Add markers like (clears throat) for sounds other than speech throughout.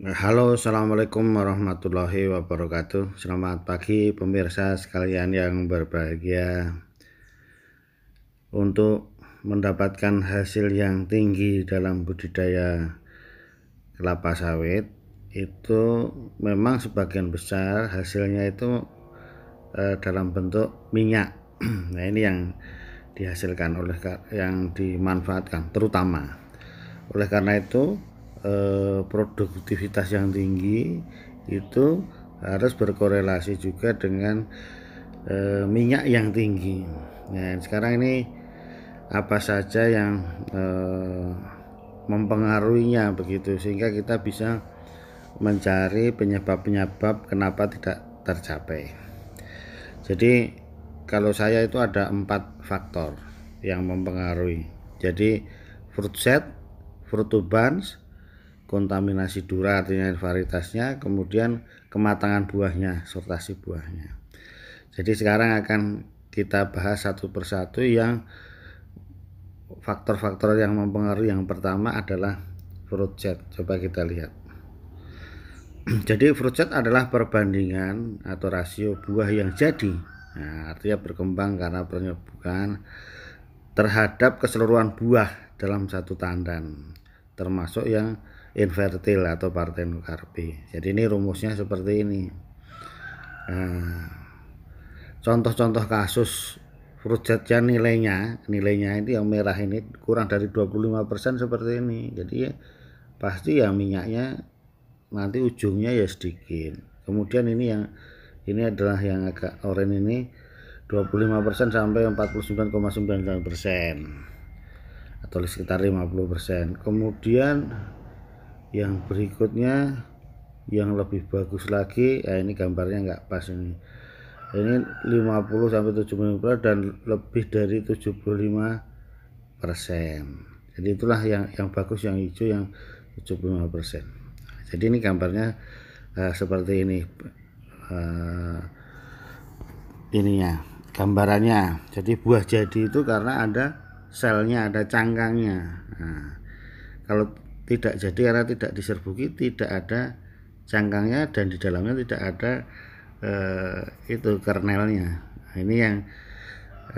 Halo, assalamualaikum warahmatullahi wabarakatuh. Selamat pagi, pemirsa sekalian yang berbahagia. Untuk mendapatkan hasil yang tinggi dalam budidaya kelapa sawit, itu memang sebagian besar hasilnya itu eh, dalam bentuk minyak. (clears throat) nah, ini yang dihasilkan oleh yang dimanfaatkan, terutama oleh karena itu Eh, produktivitas yang tinggi itu harus berkorelasi juga dengan eh, minyak yang tinggi. Nah, sekarang ini apa saja yang eh, mempengaruhinya begitu sehingga kita bisa mencari penyebab-penyebab kenapa tidak tercapai. Jadi kalau saya itu ada empat faktor yang mempengaruhi. Jadi fruit set, fruit to bunch, kontaminasi dura artinya varietasnya, kemudian kematangan buahnya, sortasi buahnya. Jadi sekarang akan kita bahas satu persatu yang faktor-faktor yang mempengaruhi. Yang pertama adalah fruit set Coba kita lihat. (clears throat) Jadi fruit set adalah perbandingan atau rasio buah yang jadi. Nah, artinya berkembang karena penyebukan terhadap keseluruhan buah dalam satu tandan termasuk yang invertil atau partenokarpi. Jadi ini rumusnya seperti ini. Nah, contoh-contoh nah, kasus fructsia nilainya, nilainya ini yang merah ini kurang dari 25% seperti ini. Jadi ya, pasti ya minyaknya nanti ujungnya ya sedikit. Kemudian ini yang ini adalah yang agak oranye ini 25% sampai 49,9% atau sekitar 50%. Kemudian yang berikutnya yang lebih bagus lagi ya ini gambarnya nggak pas ini ini 50 sampai 75 dan lebih dari 75 persen jadi itulah yang yang bagus yang hijau yang 75 persen jadi ini gambarnya uh, seperti ini uh, ininya gambarannya jadi buah jadi itu karena ada selnya ada cangkangnya nah, kalau tidak jadi karena tidak diserbuki tidak ada cangkangnya dan di dalamnya tidak ada eh, itu kernelnya nah, ini yang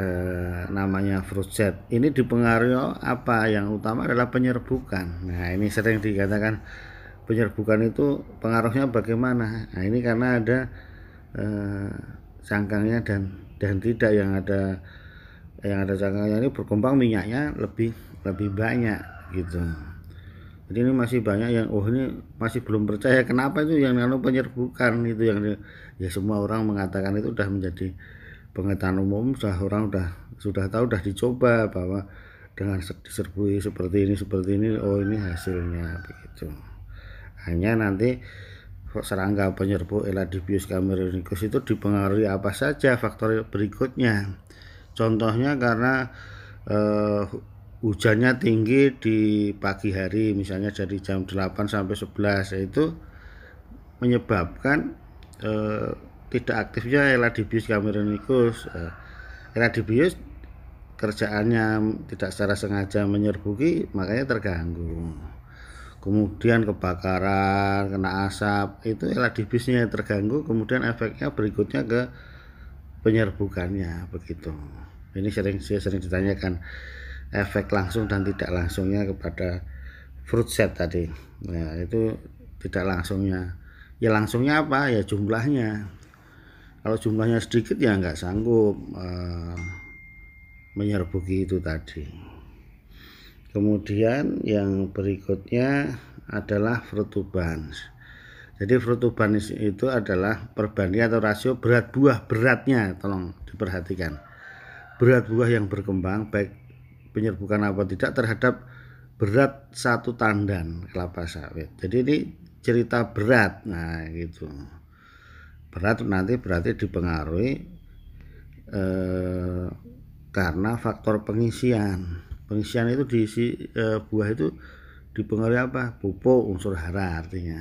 eh, namanya fruit set. ini dipengaruhi apa yang utama adalah penyerbukan nah ini sering dikatakan penyerbukan itu pengaruhnya bagaimana nah ini karena ada eh, cangkangnya dan dan tidak yang ada yang ada cangkangnya ini berkembang minyaknya lebih lebih banyak gitu jadi ini masih banyak yang oh ini masih belum percaya kenapa itu yang nano penyerbukan itu yang ya semua orang mengatakan itu sudah menjadi pengetahuan umum sudah orang sudah sudah tahu sudah dicoba bahwa dengan serbu seperti ini seperti ini oh ini hasilnya begitu hanya nanti serangga penyerbu Eladibius camerunicus itu dipengaruhi apa saja faktor berikutnya contohnya karena eh, hujannya tinggi di pagi hari misalnya dari jam 8 sampai 11 itu menyebabkan eh, tidak aktifnya Eladibius cameronikus eh, Eladibius kerjaannya tidak secara sengaja menyerbuki makanya terganggu kemudian kebakaran kena asap itu Eladibusnya terganggu kemudian efeknya berikutnya ke penyerbukannya begitu ini sering saya sering ditanyakan efek langsung dan tidak langsungnya kepada fruit set tadi nah itu tidak langsungnya ya langsungnya apa ya jumlahnya kalau jumlahnya sedikit ya nggak sanggup uh, menyerbuki itu tadi kemudian yang berikutnya adalah fruit bunch. jadi fruit bunch itu adalah perbandingan atau rasio berat buah beratnya tolong diperhatikan berat buah yang berkembang baik penyerbukan apa tidak terhadap berat satu tandan kelapa sawit. Jadi ini cerita berat, nah gitu. Berat nanti berarti dipengaruhi eh, karena faktor pengisian. Pengisian itu diisi eh, buah itu dipengaruhi apa? Pupuk unsur hara artinya.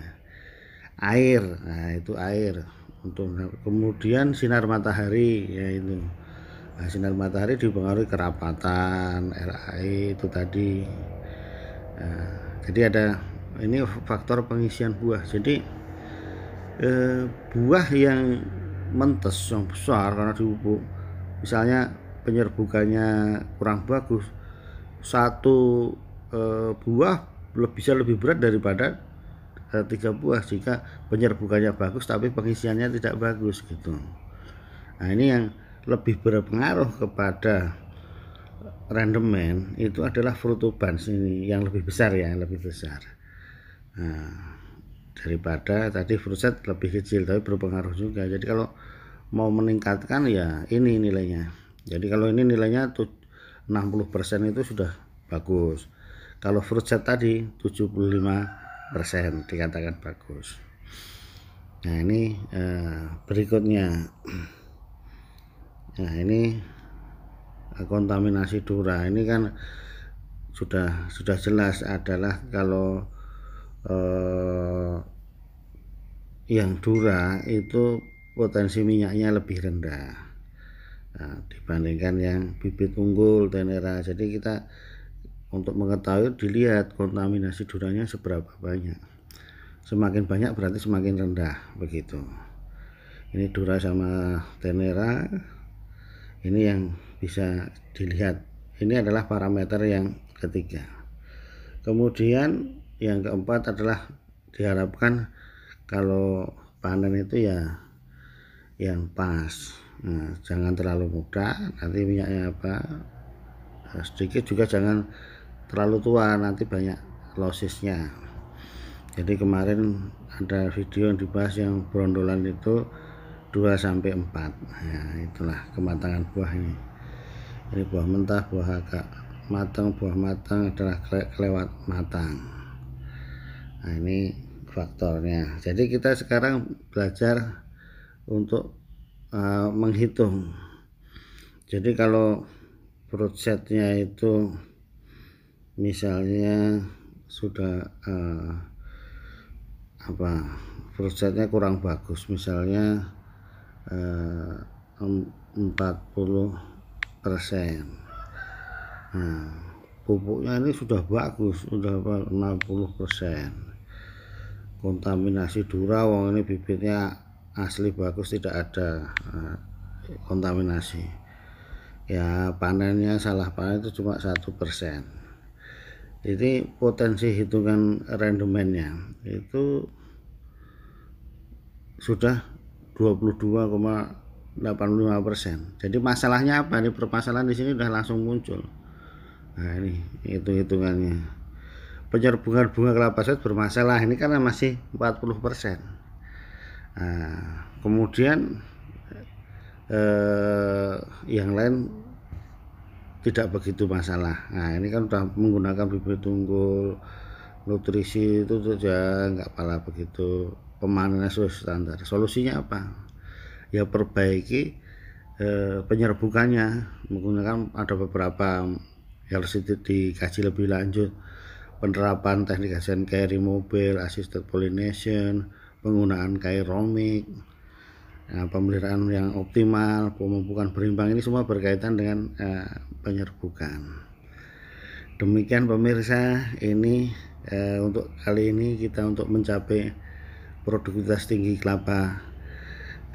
Air, nah itu air. Untuk kemudian sinar matahari ya itu sinar matahari dipengaruhi kerapatan RAE itu tadi nah, jadi ada ini faktor pengisian buah jadi eh, buah yang mentes yang besar karena dipupuk misalnya penyerbukannya kurang bagus satu eh, buah bisa lebih berat daripada eh, tiga buah jika penyerbukannya bagus tapi pengisiannya tidak bagus gitu nah ini yang lebih berpengaruh kepada rendemen itu adalah fructobans ini yang lebih besar ya yang lebih besar nah, daripada tadi fruset lebih kecil tapi berpengaruh juga jadi kalau mau meningkatkan ya ini nilainya jadi kalau ini nilainya 60% itu sudah bagus kalau fruset tadi 75% dikatakan bagus nah ini eh, berikutnya nah ini kontaminasi dura ini kan sudah sudah jelas adalah kalau eh, yang dura itu potensi minyaknya lebih rendah nah, dibandingkan yang bibit unggul tenera jadi kita untuk mengetahui dilihat kontaminasi duranya seberapa banyak semakin banyak berarti semakin rendah begitu ini dura sama tenera ini yang bisa dilihat ini adalah parameter yang ketiga kemudian yang keempat adalah diharapkan kalau panen itu ya yang pas nah, jangan terlalu muda nanti minyaknya apa eh, sedikit juga jangan terlalu tua nanti banyak losisnya jadi kemarin ada video yang dibahas yang berondolan itu 2 sampai 4 ya, itulah kematangan buah ini ini buah mentah buah agak matang buah matang adalah kele kelewat matang nah ini faktornya jadi kita sekarang belajar untuk uh, menghitung jadi kalau fruit setnya itu misalnya sudah uh, apa fruit setnya kurang bagus misalnya eh, 40 persen nah, pupuknya ini sudah bagus sudah 60 persen kontaminasi durawong ini bibitnya asli bagus tidak ada eh, kontaminasi ya panennya salah panen itu cuma satu persen jadi potensi hitungan rendemennya itu sudah 22,85 persen. Jadi masalahnya apa? Ini permasalahan di sini udah langsung muncul. Nah ini hitung hitungannya. Penyerbukan bunga kelapa sawit bermasalah ini karena masih 40 persen. Nah, kemudian eh, yang lain tidak begitu masalah. Nah ini kan udah menggunakan bibit tunggul nutrisi itu saja nggak pala begitu Pemanenan suhu standar solusinya apa ya perbaiki eh, penyerbukannya menggunakan ada beberapa yang harus dikaji lebih lanjut penerapan teknik asian carry mobil assisted pollination penggunaan kairomik nah, eh, pemeliharaan yang optimal pemupukan berimbang ini semua berkaitan dengan eh, penyerbukan demikian pemirsa ini eh, untuk kali ini kita untuk mencapai produktivitas tinggi kelapa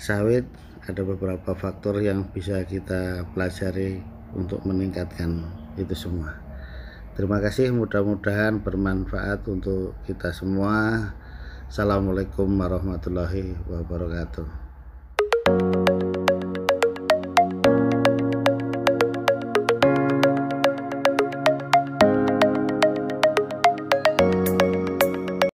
sawit ada beberapa faktor yang bisa kita pelajari untuk meningkatkan itu semua terima kasih mudah-mudahan bermanfaat untuk kita semua Assalamualaikum warahmatullahi wabarakatuh